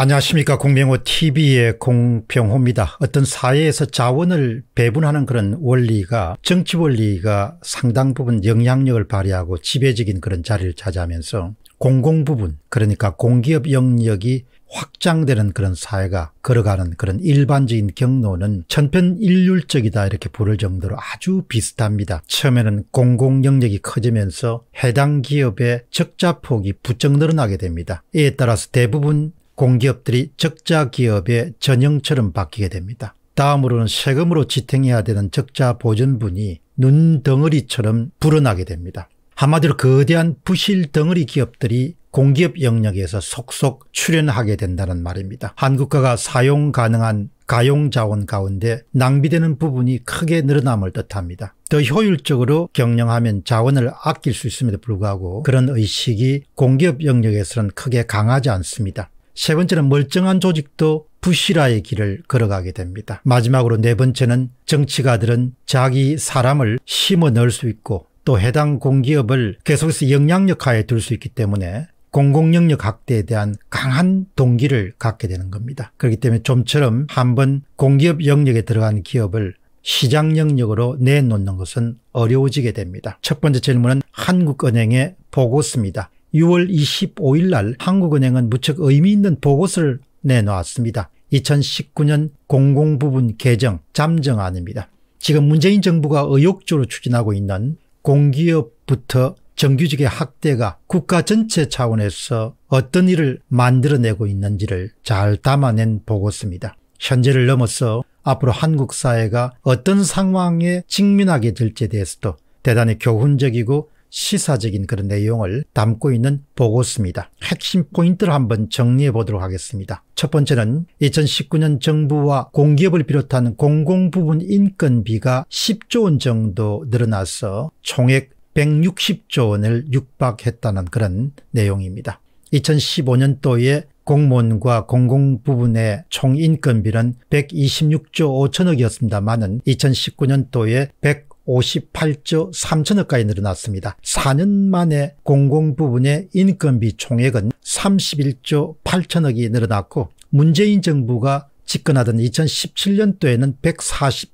안녕하십니까 공병호 tv의 공병호입니다. 어떤 사회에서 자원을 배분하는 그런 원리가 정치 원리가 상당 부분 영향력을 발휘하고 지배적인 그런 자리를 차지하면서 공공 부분 그러니까 공기업 영역이 확장되는 그런 사회가 걸어가는 그런 일반적인 경로는 천편일률적이다 이렇게 부를 정도로 아주 비슷합니다. 처음에는 공공 영역이 커지면서 해당 기업의 적자폭이 부쩍 늘어나게 됩니다. 이에 따라서 대부분 공기업들이 적자 기업의 전형처럼 바뀌게 됩니다. 다음으로는 세금으로 지탱해야 되는 적자 보전분이 눈덩어리처럼 불어나게 됩니다. 한마디로 거대한 부실 덩어리 기업들이 공기업 영역에서 속속 출현하게 된다는 말입니다. 한국가가 사용 가능한 가용 자원 가운데 낭비되는 부분이 크게 늘어남을 뜻합니다. 더 효율적으로 경영하면 자원을 아낄 수 있음에도 불구하고 그런 의식이 공기업 영역에서는 크게 강하지 않습니다. 세 번째는 멀쩡한 조직도 부실화의 길을 걸어가게 됩니다. 마지막으로 네 번째는 정치가들은 자기 사람을 심어 넣을 수 있고 또 해당 공기업을 계속해서 영향력 하에 둘 수 있기 때문에 공공영역 확대에 대한 강한 동기를 갖게 되는 겁니다. 그렇기 때문에 좀처럼 한번 공기업 영역에 들어간 기업을 시장 영역으로 내놓는 것은 어려워지게 됩니다. 첫 번째 질문은 한국은행의 보고서입니다. 6월 25일 날 한국은행은 무척 의미 있는 보고서를 내놓았습니다. 2019년 공공부분 개정 잠정안입니다. 지금 문재인 정부가 의욕적으로 추진하고 있는 공기업부터 정규직의 학대가 국가 전체 차원에서 어떤 일을 만들어내고 있는지를 잘 담아낸 보고서입니다. 현재를 넘어서 앞으로 한국 사회가 어떤 상황에 직면하게 될지에 대해서도 대단히 교훈적이고 시사적인 그런 내용을 담고 있는 보고서입니다. 핵심 포인트를 한번 정리해 보도록 하겠습니다. 첫 번째는 2019년 정부와 공기업을 비롯한 공공부문 인건비가 10조 원 정도 늘어나서 총액 160조 원을 육박했다는 그런 내용입니다. 2015년도에 공무원과 공공부분의 총인건비는 126조 5천억이었습니다만 2019년도에 58조 3천억 까지 늘어났습니다. 4년 만에 공공부문의 인건비 총액은 31조 8천억이 늘어났고 문재인 정부가 집권하던 2017년도에는 140조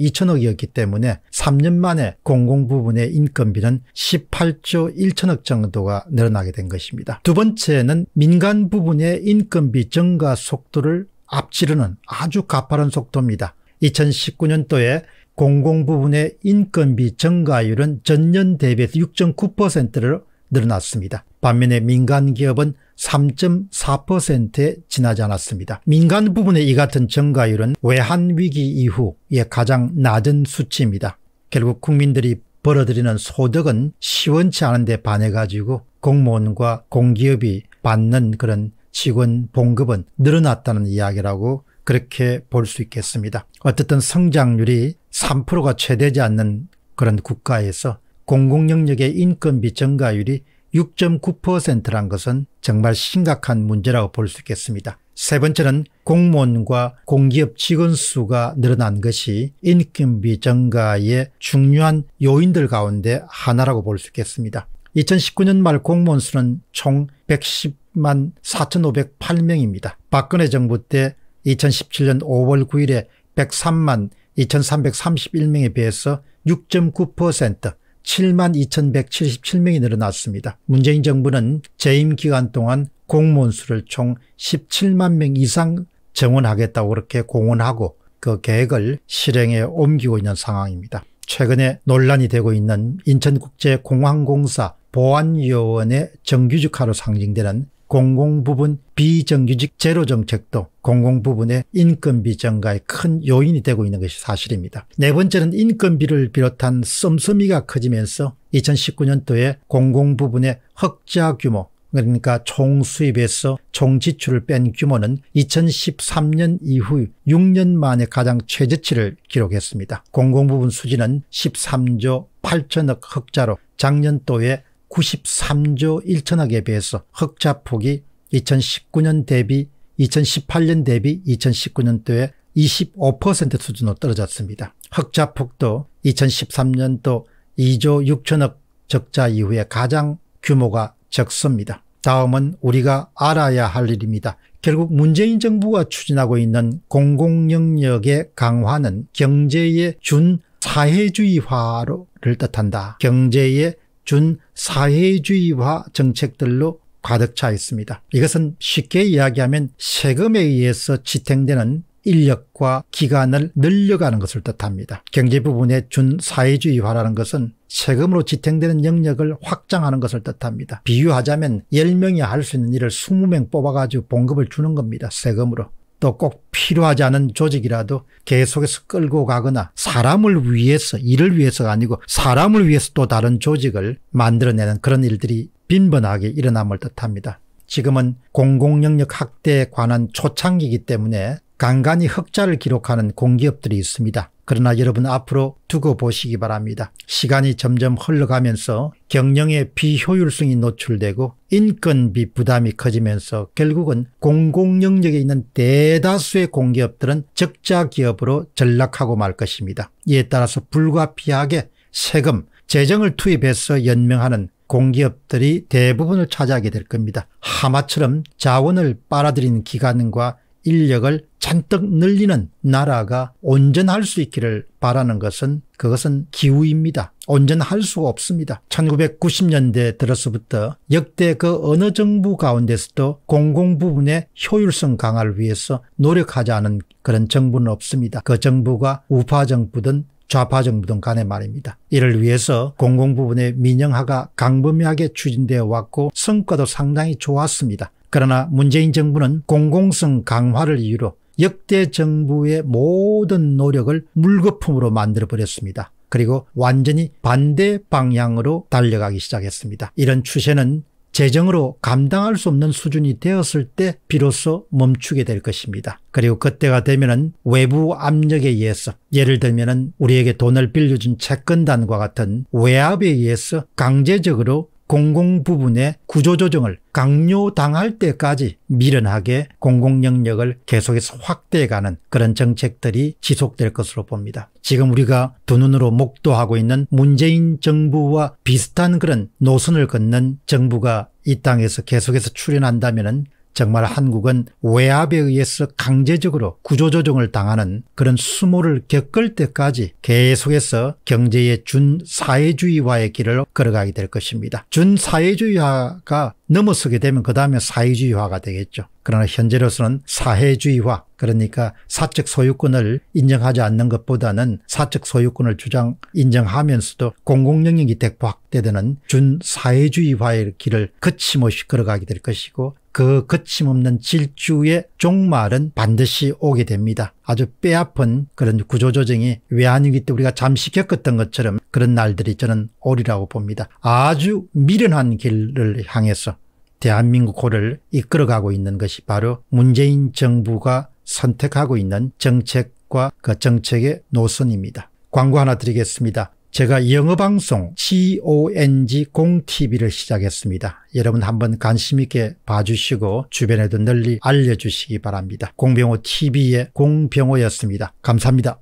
2천억이었기 때문에 3년 만에 공공부문의 인건비는 18조 1천억 정도가 늘어나게 된 것입니다. 두 번째는 민간 부분의 인건비 증가 속도를 앞지르는 아주 가파른 속도입니다. 2019년도에 공공 부분의 인건비 증가율은 전년 대비해서 6.9%를 늘어났습니다. 반면에 민간 기업은 3.4%에 지나지 않았습니다. 민간 부분의 이 같은 증가율은 외환위기 이후에 가장 낮은 수치입니다. 결국 국민들이 벌어들이는 소득은 시원치 않은데 반해가지고 공무원과 공기업이 받는 그런 직원 봉급은 늘어났다는 이야기라고 그렇게 볼 수 있겠습니다. 어쨌든 성장률이 3%가 채되지 않는 그런 국가에서 공공영역의 인건비 증가율이 6.9%란 것은 정말 심각한 문제라고 볼 수 있겠습니다. 세 번째는 공무원과 공기업 직원 수가 늘어난 것이 인건비 증가의 중요한 요인들 가운데 하나라고 볼 수 있겠습니다. 2019년 말 공무원 수는 총 110만 4,508명입니다. 박근혜 정부 때 2017년 5월 9일에 103만 2331명에 비해서 6.9% 7만 2177명이 늘어났습니다. 문재인 정부는 재임 기간 동안 공무원 수를 총 17만 명 이상 정원하겠다고 그렇게 공언하고 그 계획을 실행에 옮기고 있는 상황입니다. 최근에 논란이 되고 있는 인천국제공항공사 보안요원의 정규직화로 상징되는 공공부분 비정규직 제로 정책도 공공부분의 인건비 증가의 큰 요인이 되고 있는 것이 사실입니다. 네 번째는 인건비를 비롯한 씀씀이가 커지면서 2019년도에 공공부분의 흑자 규모 그러니까 총 수입에서 총 지출을 뺀 규모는 2013년 이후 6년 만에 가장 최저치를 기록했습니다. 공공부분 수지는 13조 8천억 흑자로 작년도에 93조 1천억에 비해서 흑자폭이 2019년 대비 2018년 대비 2019년도에 25% 수준으로 떨어졌습니다. 흑자폭도 2013년도 2조 6천억 적자 이후에 가장 규모가 적습니다. 다음은 우리가 알아야 할 일입니다. 결국 문재인 정부가 추진하고 있는 공공영역의 강화는 경제의 준 사회주의화를 뜻한다. 경제의 준 사회주의화 정책들로 가득 차 있습니다. 이것은 쉽게 이야기하면 세금에 의해서 지탱되는 인력과 기간을 늘려가는 것을 뜻합니다. 경제 부분에 준 사회주의화라는 것은 세금으로 지탱되는 영역을 확장하는 것을 뜻합니다. 비유하자면 10명이 할 수 있는 일을 20명 뽑아가지고 봉급을 주는 겁니다. 세금으로. 또꼭 필요하지 않은 조직이라도 계속해서 끌고 가거나 사람을 위해서 일을 위해서가 아니고 사람을 위해서 또 다른 조직을 만들어내는 그런 일들이 빈번하게 일어남을 뜻합니다. 지금은 공공영역 확대에 관한 초창기이기 때문에 간간히 흑자를 기록하는 공기업들이 있습니다. 그러나 여러분 앞으로 두고 보시기 바랍니다. 시간이 점점 흘러가면서 경영의 비효율성이 노출되고 인건비 부담이 커지면서 결국은 공공영역에 있는 대다수의 공기업들은 적자 기업으로 전락하고 말 것입니다. 이에 따라서 불가피하게 세금, 재정을 투입해서 연명하는 공기업들이 대부분을 차지하게 될 겁니다. 하마처럼 자원을 빨아들이는 기관과 인력을 잔뜩 늘리는 나라가 온전할 수 있기를 바라는 것은 그것은 기우입니다. 온전할 수가 없습니다. 1990년대 들어서부터 역대 그 어느 정부 가운데서도 공공 부분의 효율성 강화를 위해서 노력하지 않은 그런 정부는 없습니다. 그 정부가 우파 정부든 좌파 정부든 간에 말입니다. 이를 위해서 공공 부분의 민영화가 강범위하게 추진되어 왔고 성과도 상당히 좋았습니다. 그러나 문재인 정부는 공공성 강화를 이유로 역대 정부의 모든 노력을 물거품으로 만들어버렸습니다. 그리고 완전히 반대 방향으로 달려가기 시작했습니다. 이런 추세는 재정으로 감당할 수 없는 수준이 되었을 때 비로소 멈추게 될 것입니다. 그리고 그때가 되면은 외부 압력에 의해서 예를 들면은 우리에게 돈을 빌려준 채권단과 같은 외압에 의해서 강제적으로 공공 부분의 구조조정을 강요당할 때까지 미련하게 공공 영역을 계속해서 확대해가는 그런 정책들이 지속될 것으로 봅니다. 지금 우리가 두 눈으로 목도하고 있는 문재인 정부와 비슷한 그런 노선을 걷는 정부가 이 땅에서 계속해서 출현한다면 정말 한국은 외압에 의해서 강제적으로 구조조정을 당하는 그런 수모를 겪을 때까지 계속해서 경제의 준사회주의화의 길을 걸어가게 될 것입니다. 준사회주의화가 넘어서게 되면 그 다음에 사회주의화가 되겠죠. 그러나 현재로서는 사회주의화 그러니까 사적 소유권을 인정하지 않는 것보다는 사적 소유권을 주장 인정하면서도 공공영역이 대폭 확대되는 준사회주의화의 길을 거침없이 걸어가게 될 것이고 그 거침없는 질주의 종말은 반드시 오게 됩니다. 아주 빼앗픈 그런 구조조정이 외환위기 때 우리가 잠시 겪었던 것처럼 그런 날들이 저는 오리라고 봅니다. 아주 미련한 길을 향해서 대한민국 고를 이끌어가고 있는 것이 바로 문재인 정부가 선택하고 있는 정책과 그 정책의 노선입니다. 광고 하나 드리겠습니다. 제가 영어방송 cong공TV를 시작했습니다. 여러분 한번 관심 있게 봐주시고 주변에도 널리 알려주시기 바랍니다. 공병호TV의 공병호였습니다. 감사합니다.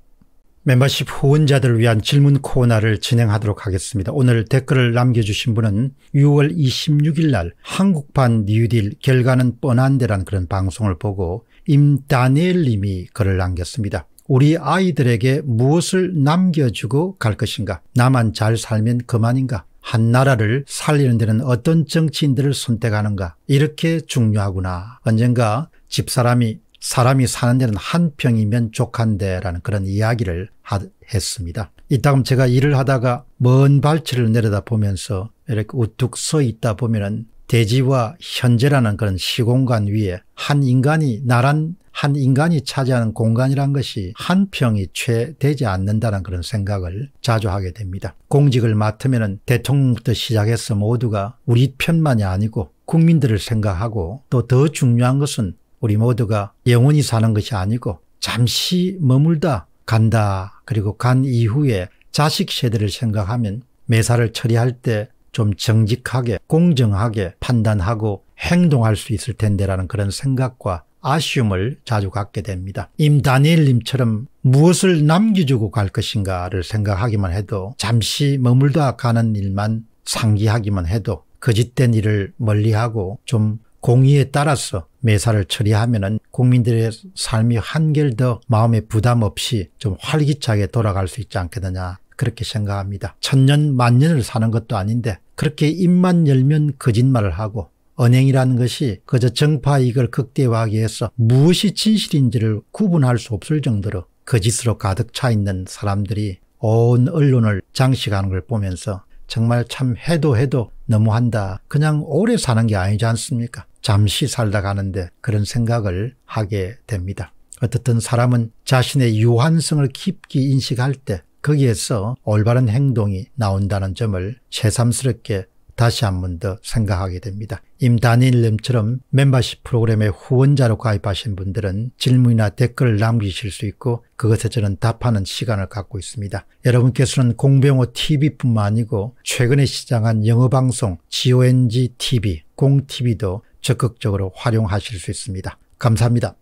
멤버십 후원자들을 위한 질문 코너를 진행하도록 하겠습니다. 오늘 댓글을 남겨주신 분은 6월 26일 날 한국판 뉴딜 결과는 뻔한데라는 그런 방송을 보고 임다니엘 님이 글을 남겼습니다. 우리 아이들에게 무엇을 남겨주고 갈 것인가? 나만 잘 살면 그만인가? 한 나라를 살리는 데는 어떤 정치인들을 선택하는가? 이렇게 중요하구나. 언젠가 집사람이 사람이 사는 데는 한 평이면 족한데 라는 그런 이야기를 하, 했습니다. 이따금 제가 일을 하다가 먼 발치를 내려다 보면서 이렇게 우뚝 서 있다 보면은 대지와 현재라는 그런 시공간 위에 한 인간이 나란 한 인간이 차지하는 공간이란 것이 한 평이 채 되지 않는다는 그런 생각을 자주 하게 됩니다. 공직을 맡으면 대통령부터 시작해서 모두가 우리 편만이 아니고 국민들을 생각하고 또 더 중요한 것은 우리 모두가 영원히 사는 것이 아니고 잠시 머물다 간다 그리고 간 이후에 자식 세대를 생각하면 매사를 처리할 때 좀 정직하게 공정하게 판단하고 행동할 수 있을 텐데라는 그런 생각과 아쉬움을 자주 갖게 됩니다. 임다니엘님처럼 무엇을 남겨주고 갈 것인가를 생각하기만 해도 잠시 머물다 가는 일만 상기하기만 해도 거짓된 일을 멀리하고 좀 공의에 따라서 매사를 처리하면 국민들의 삶이 한결 더 마음의 부담 없이 좀 활기차게 돌아갈 수 있지 않겠느냐 그렇게 생각합니다. 천년 만년을 사는 것도 아닌데 그렇게 입만 열면 거짓말을 하고 언행이라는 것이 그저 정파 이익을 극대화하기 위해서 무엇이 진실인지를 구분할 수 없을 정도로 거짓으로 가득 차 있는 사람들이 온 언론을 장식하는 걸 보면서 정말 참 해도 해도 너무한다. 그냥 오래 사는 게 아니지 않습니까? 잠시 살다 가는데 그런 생각을 하게 됩니다. 어떻든 사람은 자신의 유한성을 깊게 인식할 때 거기에서 올바른 행동이 나온다는 점을 새삼스럽게 다시 한 번 더 생각하게 됩니다. 임다니엘님처럼 멤버십 프로그램의 후원자로 가입하신 분들은 질문이나 댓글을 남기실 수 있고 그것에 저는 답하는 시간을 갖고 있습니다. 여러분께서는 공병호 TV뿐만 아니고 최근에 시작한 영어방송 GONG TV, 공TV도 적극적으로 활용하실 수 있습니다. 감사합니다.